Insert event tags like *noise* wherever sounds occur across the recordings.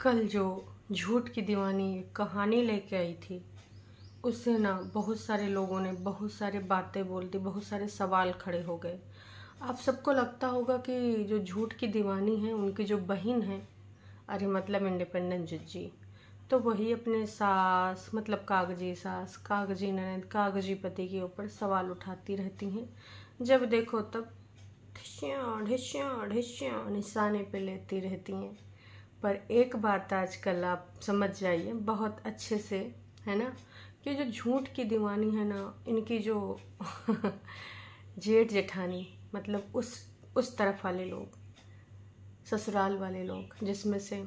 कल जो झूठ की दीवानी कहानी लेके आई थी उससे ना बहुत सारे लोगों ने बहुत सारे बातें बोल दी बहुत सारे सवाल खड़े हो गए आप सबको लगता होगा कि जो झूठ की दीवानी है उनकी जो बहन है अरे मतलब इंडिपेंडेंट जज्जी तो वही अपने सास मतलब कागजी सास कागजी ननद कागजी पति के ऊपर सवाल उठाती रहती हैं जब देखो तब ढिश्या ढिश्या ढिश्या निशाने पे लेती रहती हैं पर एक बात आजकल आप समझ जाइए बहुत अच्छे से है ना कि जो झूठ की दीवानी है ना इनकी जो *laughs* जेठ जेठानी मतलब उस उस तरफ वाले लोग ससुराल वाले लोग जिसमें से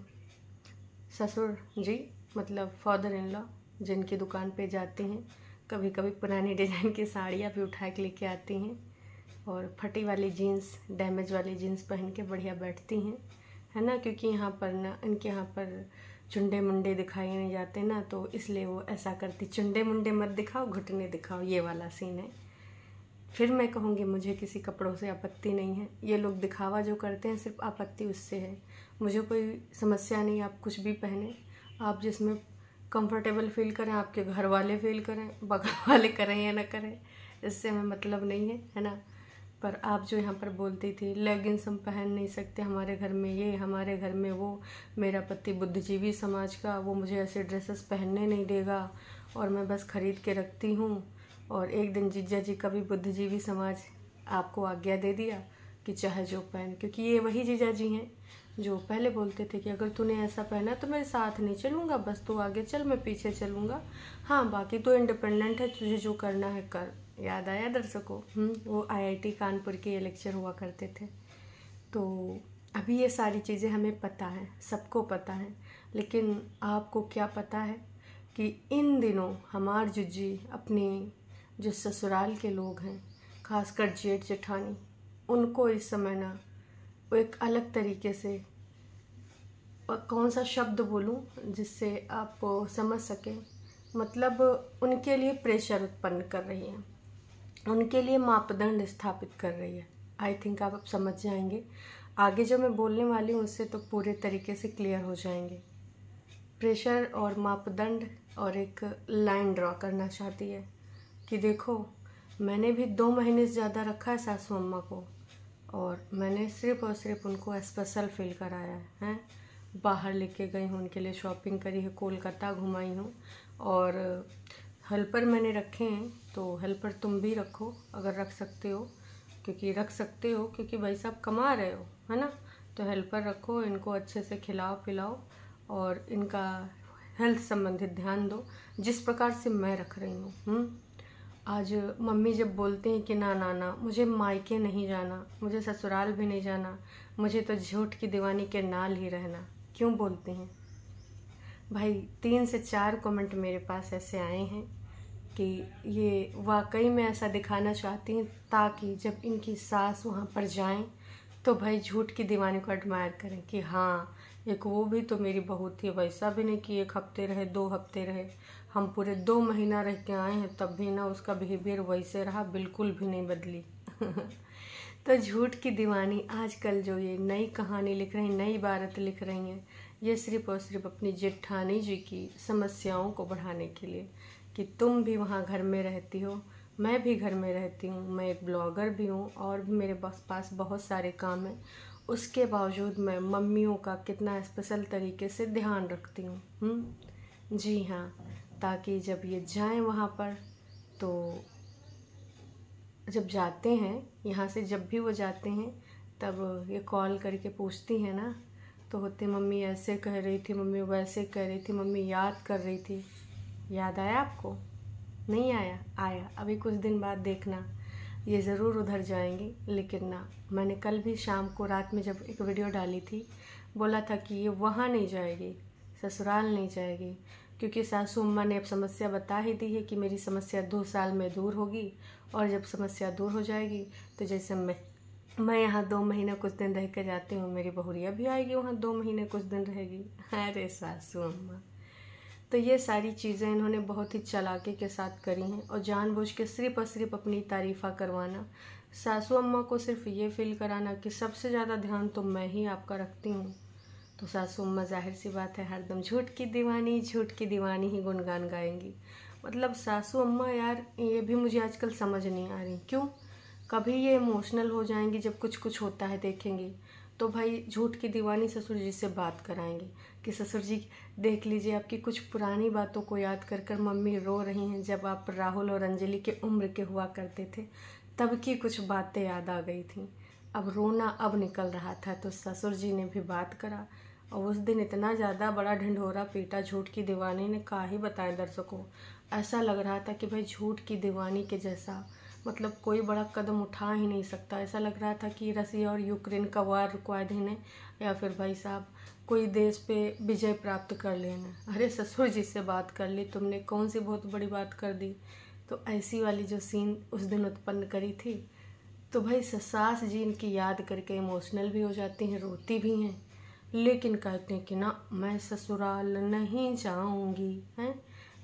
ससुर जी मतलब फादर इन लॉ जिनकी दुकान पे जाते हैं कभी कभी पुरानी डिज़ाइन की साड़ियाँ भी उठा के लेके आती हैं और फटी वाली जीन्स डैमेज वाली जीन्स पहन के बढ़िया बैठती हैं है ना क्योंकि यहाँ पर ना इनके यहाँ पर चुंडे मुंडे दिखाए नहीं जाते ना तो इसलिए वो ऐसा करती चुंडे मुंडे मत दिखाओ घुटने दिखाओ ये वाला सीन है फिर मैं कहूँगी मुझे किसी कपड़ों से आपत्ति नहीं है ये लोग दिखावा जो करते हैं सिर्फ आपत्ति उससे है मुझे कोई समस्या नहीं आप कुछ भी पहने आप जिसमें कंफर्टेबल फील करें आपके घर वाले फील करें बगल वाले करें या ना करें इससे हमें मतलब नहीं है है ना पर आप जो यहाँ पर बोलती थी लेगिंग्स हम पहन नहीं सकते हमारे घर में ये हमारे घर में वो मेरा पति बुद्धिजीवी समाज का वो मुझे ऐसे ड्रेसेस पहनने नहीं देगा और मैं बस खरीद के रखती हूँ और एक दिन जिज्जा जी का भी बुद्धिजीवी समाज आपको आज्ञा दे दिया कि चाहे जो पहन क्योंकि ये वही जीजा जी हैं जो पहले बोलते थे कि अगर तूने ऐसा पहना तो मैं साथ नहीं चलूँगा बस तू आगे चल मैं पीछे चलूँगा हाँ बाकी तो इंडिपेंडेंट है तुझे जो करना है कर याद आया दर्शकों हम्म, वो आईआईटी कानपुर के ये लेक्चर हुआ करते थे तो अभी ये सारी चीज़ें हमें पता है सबको पता है लेकिन आपको क्या पता है कि इन दिनों हमार जुजी अपने जो ससुराल के लोग हैं खासकर जेठ जेठानी उनको इस समय ना वो एक अलग तरीके से कौन सा शब्द बोलूँ जिससे आप समझ सकें मतलब उनके लिए प्रेशर उत्पन्न कर रही हैं उनके लिए मापदंड स्थापित कर रही है आई थिंक आप अब समझ जाएंगे आगे जो मैं बोलने वाली हूँ उससे तो पूरे तरीके से क्लियर हो जाएंगे प्रेशर और मापदंड और एक लाइन ड्रॉ करना चाहती है कि देखो मैंने भी दो महीने से ज़्यादा रखा है सासू अम्मा को और मैंने सिर्फ और सिर्फ उनको स्पेशल फील कराया है हैं बाहर लेके गई हूँ उनके लिए शॉपिंग करी है कोलकाता घुमाई हूँ और हेल्पर मैंने रखे हैं तो हेल्पर तुम भी रखो अगर रख सकते हो क्योंकि रख सकते हो क्योंकि भाई साहब कमा रहे हो है ना तो हेल्पर रखो इनको अच्छे से खिलाओ पिलाओ और इनका हेल्थ संबंधित ध्यान दो जिस प्रकार से मैं रख रही हूँ हम्म? आज मम्मी जब बोलते हैं कि ना ना ना मुझे मायके नहीं जाना मुझे ससुराल भी नहीं जाना मुझे तो झूठ की दीवानी के नाल ही रहना क्यों बोलते हैं भाई तीन से चार कमेंट मेरे पास ऐसे आए हैं कि ये वाकई में ऐसा दिखाना चाहती हैं ताकि जब इनकी सास वहाँ पर जाएं तो भाई झूठ की दीवानी को एडमायर करें कि हाँ एक वो भी तो मेरी बहू थी वैसा भी नहीं कि एक हफ्ते रहे दो हफ्ते रहे हम पूरे दो महीना रह के आए हैं तब भी ना उसका बिहेवियर वैसे रहा बिल्कुल भी नहीं बदली *laughs* तो झूठ की दीवानी आजकल जो ये नई कहानी लिख रही नई इबारत लिख रही हैं ये सिर्फ और सिर्फ अपनी जेठानी जी की समस्याओं को बढ़ाने के लिए कि तुम भी वहाँ घर में रहती हो मैं भी घर में रहती हूँ मैं एक ब्लॉगर भी हूँ और भी मेरे पास बहुत सारे काम हैं उसके बावजूद मैं मम्मियों का कितना स्पेशल तरीके से ध्यान रखती हूँ जी हाँ ताकि जब ये जाएं वहाँ पर तो जब जाते हैं यहाँ से जब भी वो जाते हैं तब ये कॉल करके पूछती हैं ना तो होते मम्मी ऐसे कह रही थी मम्मी वैसे कह रही थी मम्मी याद कर रही थी याद आया आपको नहीं आया आया अभी कुछ दिन बाद देखना ये ज़रूर उधर जाएंगे लेकिन ना मैंने कल भी शाम को रात में जब एक वीडियो डाली थी बोला था कि ये वहाँ नहीं जाएगी ससुराल नहीं जाएगी क्योंकि सासू अम्मा ने अब समस्या बता ही दी है कि मेरी समस्या दो साल में दूर होगी और जब समस्या दूर हो जाएगी तो जैसे मैं मैं यहाँ दो महीने कुछ दिन रह कर जाती हूँ मेरी बहुरिया भी आएगी वहाँ दो महीने कुछ दिन रहेगी *laughs* अरे सासू अम्मा तो ये सारी चीज़ें इन्होंने बहुत ही चलाके के साथ करी हैं और जानबूझ के सिर्फ और सिर्फ अपनी तारीफ़ा करवाना सासू अम्मा को सिर्फ ये फील कराना कि सबसे ज़्यादा ध्यान तो मैं ही आपका रखती हूँ तो सासू अम्मा जाहिर सी बात है हरदम झूठ की दीवानी झूठ की दीवानी ही गुणगान गाएंगी मतलब सासू अम्मा यार ये भी मुझे आजकल समझ नहीं आ रही क्यों कभी ये इमोशनल हो जाएंगी जब कुछ कुछ होता है देखेंगी तो भाई झूठ की दीवानी ससुर जी से बात कराएंगे कि ससुर जी देख लीजिए आपकी कुछ पुरानी बातों को याद कर कर मम्मी रो रही हैं जब आप राहुल और अंजलि के उम्र के हुआ करते थे तब की कुछ बातें याद आ गई थी अब रोना अब निकल रहा था तो ससुर जी ने भी बात करा और उस दिन इतना ज़्यादा बड़ा ढंढोरा पीटा झूठ की दीवानी ने कहा ही बताया दर्शकों ऐसा लग रहा था कि भाई झूठ की दीवानी के जैसा मतलब कोई बड़ा कदम उठा ही नहीं सकता ऐसा लग रहा था कि रसिया और यूक्रेन का वार रुकवा देने या फिर भाई साहब कोई देश पे विजय प्राप्त कर लेना अरे ससुर जी से बात कर ली तुमने कौन सी बहुत बड़ी बात कर दी तो ऐसी वाली जो सीन उस दिन उत्पन्न करी थी तो भाई ससास जी इनकी याद करके इमोशनल भी हो जाती हैं रोती भी हैं लेकिन कहते हैं कि ना मैं ससुराल नहीं जाऊंगी हैं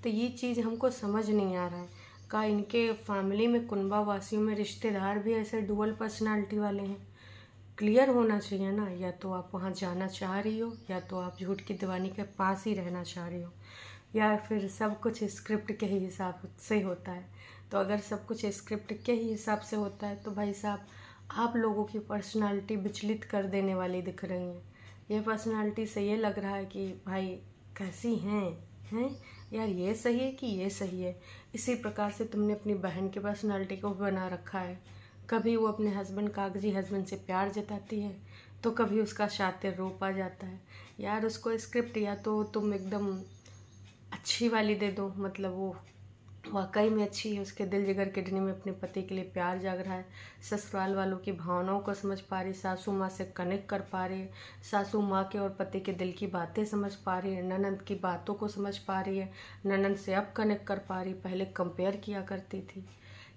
तो ये चीज़ हमको समझ नहीं आ रहा है का इनके फैमिली में कुनबा वासियों में रिश्तेदार भी ऐसे डुअल पर्सनालिटी वाले हैं क्लियर होना चाहिए ना या तो आप वहाँ जाना चाह रही हो या तो आप झूठ की दीवानी के पास ही रहना चाह रही हो या फिर सब कुछ स्क्रिप्ट के ही हिसाब से होता है तो अगर सब कुछ स्क्रिप्ट के ही हिसाब से होता है तो भाई साहब आप लोगों की पर्सनालिटी विचलित कर देने वाली दिख रही हैं ये पर्सनालिटी से ये लग रहा है कि भाई कैसी हैं हैं यार ये सही है कि ये सही है इसी प्रकार से तुमने अपनी बहन की पर्सनैलिटी को बना रखा है कभी वो अपने हस्बैंड कागजी हस्बैंड से प्यार जताती है तो कभी उसका शातिर रो पा जाता है यार उसको स्क्रिप्ट या तो तुम एकदम अच्छी वाली दे दो मतलब वो वाकई में अच्छी है उसके दिल जिगर किडनी में अपने पति के लिए प्यार जाग रहा है ससुराल वालों की भावनाओं को समझ पा रही सासू माँ से कनेक्ट कर पा रही है सासू माँ के और पति के दिल की बातें समझ पा रही है ननंद की बातों को समझ पा रही है ननंद से अब कनेक्ट कर पा रही पहले कंपेयर किया करती थी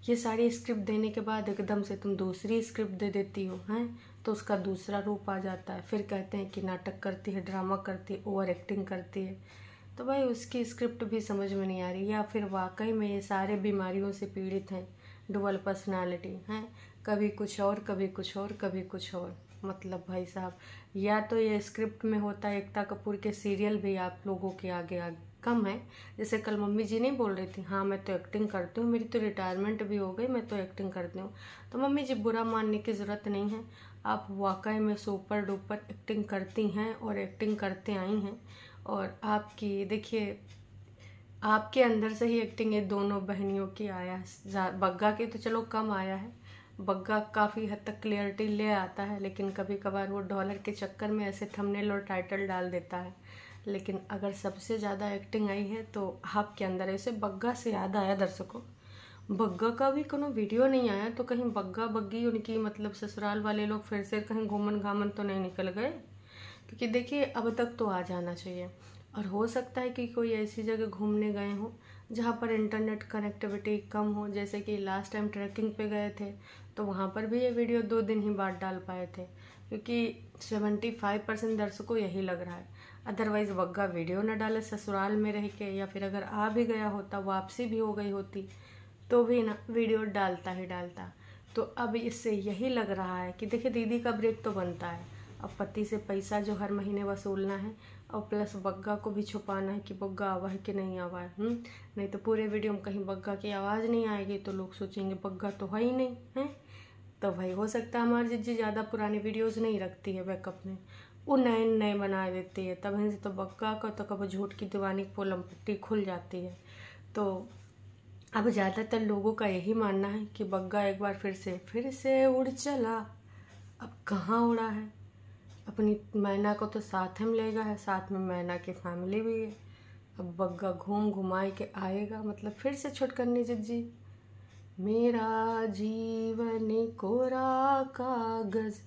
ये सारी स्क्रिप्ट देने के बाद एकदम से तुम दूसरी स्क्रिप्ट दे देती हो हैं तो उसका दूसरा रूप आ जाता है फिर कहते हैं कि नाटक करती है ड्रामा करती है ओवर एक्टिंग करती है तो भाई उसकी स्क्रिप्ट भी समझ में नहीं आ रही या फिर वाकई में ये सारे बीमारियों से पीड़ित हैं डुअल पर्सनालिटी हैं कभी कुछ और कभी कुछ और कभी कुछ और मतलब भाई साहब या तो ये स्क्रिप्ट में होता है एकता कपूर के सीरियल भी आप लोगों के आगे आगे कम है जैसे कल मम्मी जी नहीं बोल रही थी हाँ मैं तो एक्टिंग करती हूँ मेरी तो रिटायरमेंट भी हो गई मैं तो एक्टिंग करती हूँ तो मम्मी जी बुरा मानने की ज़रूरत नहीं है आप वाकई में सुपर डुपर एक्टिंग करती हैं और एक्टिंग करते आई हैं और आपकी देखिए आपके अंदर से ही एक्टिंग ये दोनों बहनियों की आया है बग्गा की तो चलो कम आया है बग्गा काफ़ी हद तक क्लियरिटी ले आता है लेकिन कभी कभार वो डॉलर के चक्कर में ऐसे थंबनेल और टाइटल डाल देता है लेकिन अगर सबसे ज़्यादा एक्टिंग आई है तो आपके अंदर ऐसे बग्गा से याद आया दर्शकों बग्गा का भी कोई वीडियो नहीं आया तो कहीं बग्गा बग्गी उनकी मतलब ससुराल वाले लोग फिर से कहीं घूमन घामन तो नहीं निकल गए क्योंकि देखिए अब तक तो आ जाना चाहिए और हो सकता है कि कोई ऐसी जगह घूमने गए हों जहाँ पर इंटरनेट कनेक्टिविटी कम हो जैसे कि लास्ट टाइम ट्रैकिंग पे गए थे तो वहाँ पर भी ये वीडियो दो दिन ही बाद डाल पाए थे क्योंकि सेवेंटी फाइव परसेंट दर्शकों यही लग रहा है अदरवाइज़ वग्गा वीडियो ना डाले ससुराल में रह के या फिर अगर आ भी गया होता वापसी भी हो गई होती तो भी ना वीडियो डालता ही डालता तो अब इससे यही लग रहा है कि देखिए दीदी का ब्रेक तो बनता है अब पति से पैसा जो हर महीने वसूलना है और प्लस बग्गा को भी छुपाना है कि बग्गा आवा है कि नहीं आवा है हम्म? हुँ? नहीं तो पूरे वीडियो में कहीं बग्गा की आवाज़ नहीं आएगी तो लोग सोचेंगे बग्गा तो है ही नहीं है तो भाई हो सकता है हमारी जिज्जी ज़्यादा पुरानी वीडियोस नहीं रखती है बैकअप में वो नए नए बना देती है तब इनसे तो बग्गा का तो कभी झूठ की दीवानी पोलम पट्टी खुल जाती है तो अब ज़्यादातर लोगों का यही मानना है कि बग्गा एक बार फिर से फिर से उड़ चला अब कहाँ उड़ा है अपनी मैना को तो साथ में ले है साथ में मैना की फैमिली भी है अब बग्गा घूम घुमाए के आएगा मतलब फिर से छुटकन्नी जी मेरा जीवन कोरा कागज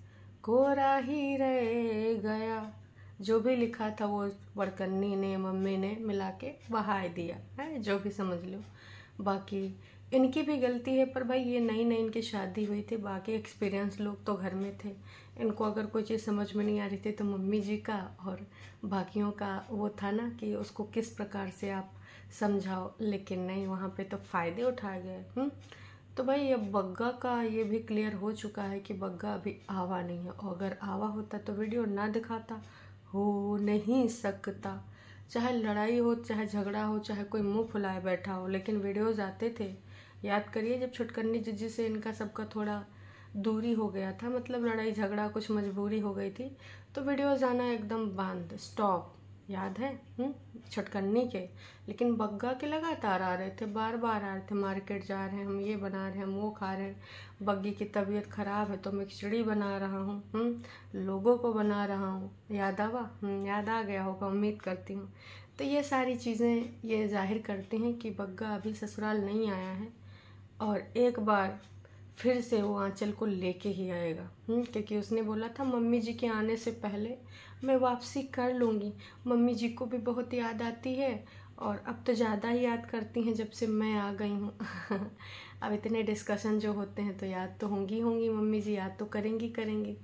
कोरा ही रह गया जो भी लिखा था वो बड़कन्नी ने मम्मी ने मिला के बहाय दिया है जो भी समझ लो बाकी इनकी भी गलती है पर भाई ये नई नई इनकी शादी हुई थी बाकी एक्सपीरियंस लोग तो घर में थे इनको अगर कोई चीज़ समझ में नहीं आ रही थी तो मम्मी जी का और बाकियों का वो था ना कि उसको किस प्रकार से आप समझाओ लेकिन नहीं वहाँ पे तो फ़ायदे उठाए गए हम्म? तो भाई ये बग्गा का ये भी क्लियर हो चुका है कि बग्गा अभी आवा नहीं है और अगर आवा होता तो वीडियो ना दिखाता हो नहीं सकता चाहे लड़ाई हो चाहे झगड़ा हो चाहे कोई मुंह फुलाए बैठा हो लेकिन वीडियोज़ आते थे याद करिए जब छुटकन्नी जी से इनका सबका थोड़ा दूरी हो गया था मतलब लड़ाई झगड़ा कुछ मजबूरी हो गई थी तो वीडियो जाना एकदम बंद स्टॉप याद है हम्म, छटकन्नी के लेकिन बग्गा के लगातार आ रहे थे बार बार आ रहे थे मार्केट जा रहे हैं हम ये बना रहे हैं हम वो खा रहे हैं बग्गी की तबीयत ख़राब है तो मैं खिचड़ी बना रहा हूँ हम्म, लोगों को बना रहा हूँ याद आवा हम्म, याद आ गया होगा उम्मीद करती हूँ तो ये सारी चीज़ें ये जाहिर करती हैं कि बग्गा अभी ससुराल नहीं आया है और एक बार फिर से वो आंचल को लेके ही आएगा हम्म, क्योंकि उसने बोला था मम्मी जी के आने से पहले मैं वापसी कर लूँगी मम्मी जी को भी बहुत याद आती है और अब तो ज़्यादा ही याद करती हैं जब से मैं आ गई हूँ *laughs* अब इतने डिस्कशन जो होते हैं तो याद तो होंगी होंगी मम्मी जी याद तो करेंगी करेंगी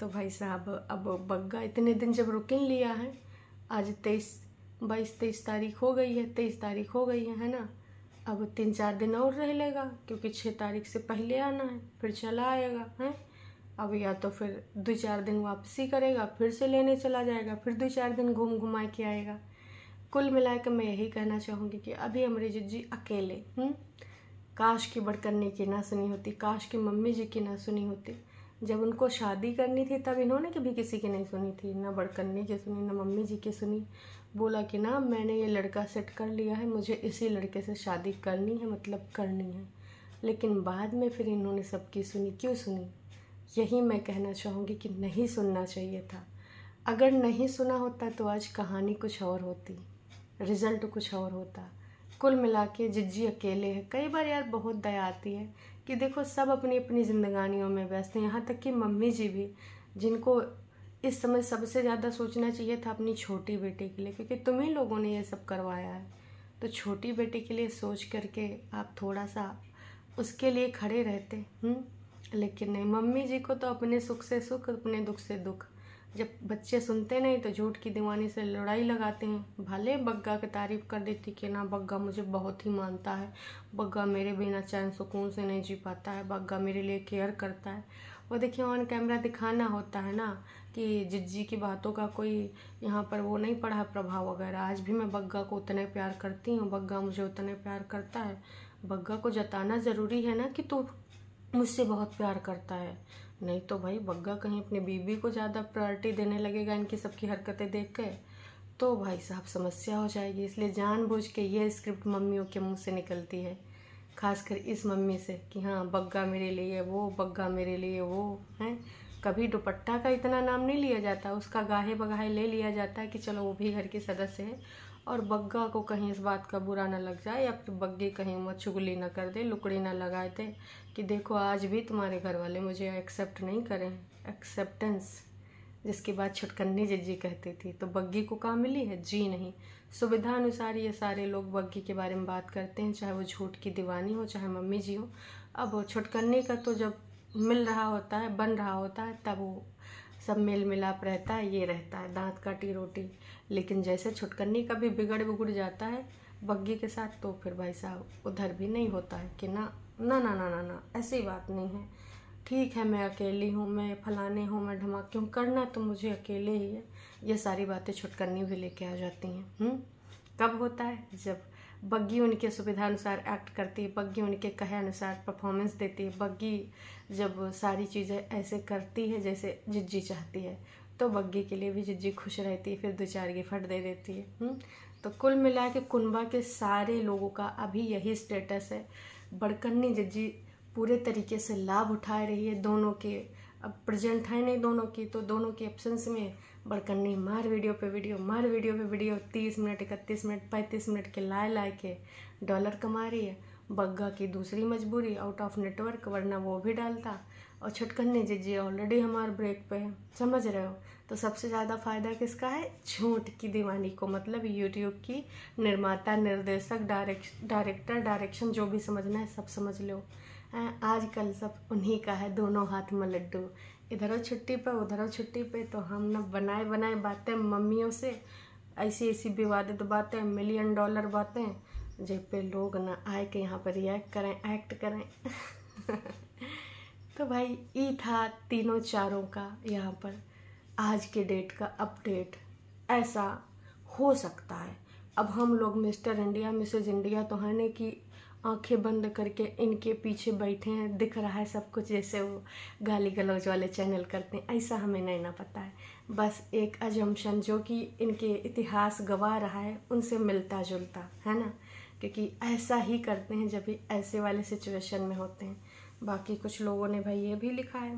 तो भाई साहब अब बग्गा इतने दिन जब रुकिन लिया है आज तेईस बाईस तेईस तारीख हो गई है तेईस तारीख हो गई है है ना अब तीन चार दिन और रह लेगा क्योंकि छः तारीख से पहले आना है फिर चला आएगा हैं अब या तो फिर दो चार दिन वापसी करेगा फिर से लेने चला जाएगा फिर दो चार दिन घूम घुमा के आएगा कुल मिला के मैं यही कहना चाहूँगी कि अभी अमरीजित जी अकेले हुँ? हम्म? काश की बड़कन्नी की ना सुनी होती काश की मम्मी जी की ना सुनी होती जब उनको शादी करनी थी तब इन्होंने कभी किसी की नहीं सुनी थी ना बड़कन्नी की सुनी ना मम्मी जी की सुनी बोला कि ना मैंने ये लड़का सेट कर लिया है मुझे इसी लड़के से शादी करनी है मतलब करनी है लेकिन बाद में फिर इन्होंने सबकी सुनी क्यों सुनी यही मैं कहना चाहूँगी कि नहीं सुनना चाहिए था अगर नहीं सुना होता तो आज कहानी कुछ और होती रिज़ल्ट कुछ और होता कुल मिला के जिज्जी अकेले है कई बार यार बहुत दया आती है कि देखो सब अपनी अपनी ज़िंदगानियों में व्यस्त हैं यहाँ तक कि मम्मी जी भी जिनको इस समय सबसे ज़्यादा सोचना चाहिए था अपनी छोटी बेटी के लिए क्योंकि तुम्ही लोगों ने ये सब करवाया है तो छोटी बेटी के लिए सोच करके आप थोड़ा सा उसके लिए खड़े रहते हुँ? हम्म? लेकिन नहीं मम्मी जी को तो अपने सुख से सुख अपने दुख से दुख जब बच्चे सुनते नहीं तो झूठ की दीवानी से लड़ाई लगाते हैं भले बग्गा की तारीफ कर देती कि ना बग्गा मुझे बहुत ही मानता है बग्गा मेरे बिना चैन सुकून से नहीं जी पाता है बग्गा मेरे लिए केयर करता है वो देखिए ऑन कैमरा दिखाना होता है ना कि जिज्जी की बातों का कोई यहाँ पर वो नहीं पड़ा प्रभाव वगैरह आज भी मैं बग्गा को उतने प्यार करती हूँ बग्गा मुझे उतने प्यार करता है बग्गा को जताना ज़रूरी है ना कि तू मुझसे बहुत प्यार करता है नहीं तो भाई बग्गा कहीं अपनी बीबी को ज़्यादा प्रायोरिटी देने लगेगा इनकी सबकी हरकतें देख के तो भाई साहब समस्या हो जाएगी इसलिए जानबूझ के यह स्क्रिप्ट मम्मियों के मुंह से निकलती है खासकर इस मम्मी से कि हाँ बग्गा मेरे लिए वो बग्गा मेरे लिए वो हैं कभी दुपट्टा का इतना नाम नहीं लिया जाता उसका गाहे बगाहे ले लिया जाता है कि चलो वो भी घर के सदस्य है और बग्गा को कहीं इस बात का बुरा ना लग जाए या फिर बग्गे कहीं मत चुगली ना कर दे लुकड़ी ना लगाए दे कि देखो आज भी तुम्हारे घर वाले मुझे एक्सेप्ट नहीं करें एक्सेप्टेंस जिसकी बात छुटकन्नी जी कहती थी तो बग्गी को कहाँ मिली है जी नहीं सुविधा अनुसार ये सारे लोग बग्गी के बारे में बात करते हैं चाहे वो झूठ की दीवानी हो चाहे मम्मी जी हो अब छुटकन्नी का तो जब मिल रहा होता है बन रहा होता है तब वो सब मेल मिलाप रहता है ये रहता है दांत काटी रोटी लेकिन जैसे छुटकनी का भी बिगड़ बिगड़ जाता है बग्गी के साथ तो फिर भाई साहब उधर भी नहीं होता है कि ना ना ना ना ना ना ऐसी बात नहीं है ठीक है मैं अकेली हूँ मैं फलाने हूँ मैं ढमा क्यों करना तो मुझे अकेले ही है ये सारी बातें छुटकन्नी भी लेके आ जाती हैं हम्म? कब होता है जब बग्गी उनके सुविधा अनुसार एक्ट करती है बग्गी उनके कहे अनुसार परफॉर्मेंस देती है बग्गी जब सारी चीज़ें ऐसे करती है जैसे जिज्जी चाहती है तो बग्गी के लिए भी जिज्जी खुश रहती है फिर दो चार गिफ्ट दे देती है हुँ? हम्म? तो कुल मिला के कुनबा के सारे लोगों का अभी यही स्टेटस है बड़कन्नी जिज्जी पूरे तरीके से लाभ उठा रही है दोनों के अब प्रेजेंट है नहीं दोनों की तो दोनों की एब्सेंस में बड़कन्नी मार वीडियो पे वीडियो मार वीडियो पे वीडियो तीस मिनट इकतीस मिनट पैंतीस मिनट के लाए लाए के डॉलर कमा रही है बग्गा की दूसरी मजबूरी आउट ऑफ नेटवर्क वरना वो भी डालता और छटकन्नी जी जी ऑलरेडी हमारे ब्रेक पे है समझ रहे हो तो सबसे ज़्यादा फ़ायदा किसका है झूठ की दीवानी को मतलब यूट्यूब की निर्माता निर्देशक डायरेक्ट डायरेक्टर डायरेक्शन जो भी समझना है सब समझ लो आजकल सब उन्हीं का है दोनों हाथ में लड्डू इधरों छुट्टी पे उधरों छुट्टी पे तो हम ना बनाए बनाए बातें मम्मियों से ऐसी ऐसी विवादित बातें मिलियन डॉलर बातें जिस पे लोग ना आए के यहाँ पर रिएक्ट करें एक्ट करें *laughs* तो भाई ये था तीनों चारों का यहाँ पर आज के डेट का अपडेट ऐसा हो सकता है अब हम लोग मिस्टर इंडिया मिसेज इंडिया तो है नहीं कि आंखें बंद करके इनके पीछे बैठे हैं दिख रहा है सब कुछ जैसे वो गाली गलौज वाले चैनल करते हैं ऐसा हमें नहीं ना पता है बस एक अजम्पन जो कि इनके इतिहास गवा रहा है उनसे मिलता जुलता है ना क्योंकि ऐसा ही करते हैं जब भी ऐसे वाले सिचुएशन में होते हैं बाकी कुछ लोगों ने भाई ये भी लिखा है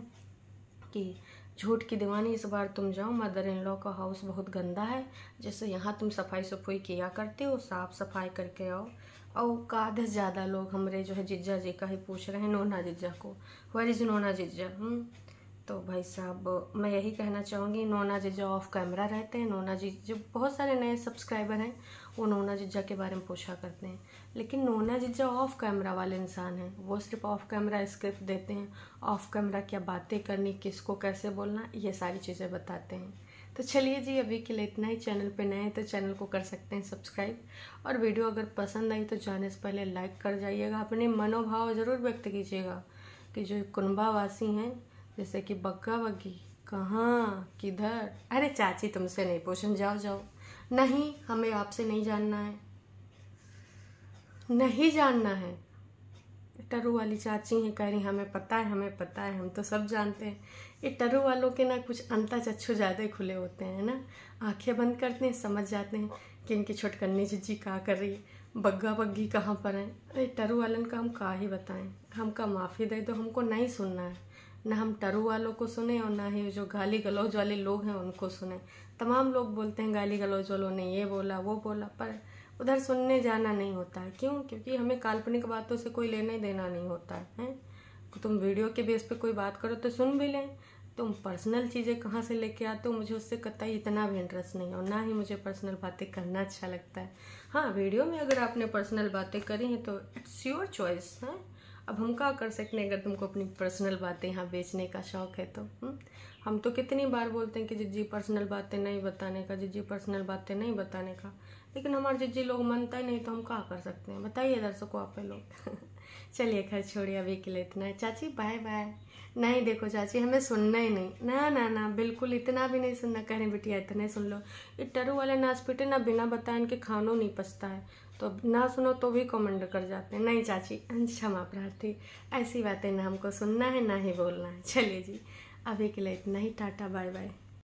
कि झूठ की दीवानी इस बार तुम जाओ मदर इन लॉ का हाउस बहुत गंदा है जैसे यहाँ तुम सफाई सफाई किया करते हो साफ सफाई करके आओ और काद ज़्यादा लोग हमारे जो है जिज्जा जी का ही पूछ रहे हैं नोना जिज्जा को वेर इज़ नोना जिज्जा हम्म? तो भाई साहब मैं यही कहना चाहूँगी नोना जिज्जा ऑफ कैमरा रहते हैं नोना जी जो बहुत सारे नए सब्सक्राइबर हैं वो नोना जिज्जा के बारे में पूछा करते हैं लेकिन नोना जिज्जा ऑफ कैमरा वाले इंसान हैं वो सिर्फ ऑफ कैमरा स्क्रिप्ट देते हैं ऑफ कैमरा क्या बातें करनी किसको कैसे बोलना ये सारी चीज़ें बताते हैं तो चलिए जी अभी के लिए इतना ही चैनल पे नए हैं तो चैनल को कर सकते हैं सब्सक्राइब और वीडियो अगर पसंद आई तो जाने से पहले लाइक कर जाइएगा अपने मनोभाव ज़रूर व्यक्त कीजिएगा कि जो कुनबावासी हैं जैसे कि बग्गा बग्गी कहाँ किधर अरे चाची तुमसे नहीं पूछन जाओ जाओ नहीं हमें आपसे नहीं जानना है नहीं जानना है टरू वाली चाची हैं कह रही हमें पता है हमें पता है हम तो सब जानते हैं ये टरू वालों के ना कुछ अंता चच्छू ज़्यादा खुले होते हैं ना आंखें बंद करते हैं समझ जाते हैं कि इनकी छुटकन्नी जिज्जी कहाँ कर रही है बग्गा बग्गी कहाँ पर है अरे टरू वालन का हम कहा ही बताएं हमका माफ़ी दे दो हमको नहीं सुनना है ना हम टरू वालों को सुने और ना ही जो गाली गलौज वाले लोग हैं उनको सुने तमाम लोग बोलते हैं गाली गलौज वालों ने ये बोला वो बोला पर उधर सुनने जाना नहीं होता है क्यों क्योंकि हमें काल्पनिक बातों से कोई लेना देना नहीं होता है, है? तो तुम वीडियो के बेस पे कोई बात करो तो सुन भी लें तुम पर्सनल चीज़ें कहाँ से लेके आते हो मुझे उससे कतई इतना भी इंटरेस्ट नहीं है और ना ही मुझे पर्सनल बातें करना अच्छा लगता है हाँ वीडियो में अगर आपने पर्सनल बातें करी हैं तो इट्स योर चॉइस है अब हम क्या कर सकते हैं अगर तुमको अपनी पर्सनल बातें यहाँ बेचने का शौक़ है तो हम्म? हम तो कितनी बार बोलते हैं कि जिज्जी पर्सनल बातें नहीं बताने का जिज्जी पर्सनल बातें नहीं बताने का लेकिन हमारे जिज्जी लोग मानता ही नहीं तो हम क्या कर सकते हैं बताइए दर्शकों आप लोग *laughs* चलिए खैर छोड़िए अभी के लिए इतना है चाची बाय बाय नहीं देखो चाची हमें सुनना ही नहीं ना ना ना बिल्कुल इतना भी नहीं सुनना कह रहे बिटिया इतना ही सुन लो ये टरू वाले नाचपीटे ना बिना बताए इनके खानों नहीं पछता है तो ना सुनो तो भी कमेंट कर जाते हैं नहीं चाची क्षमा प्रार्थी ऐसी बातें ना हमको सुनना है ना ही बोलना है चलिए जी अभी के लिए इतना ही टाटा बाय बाय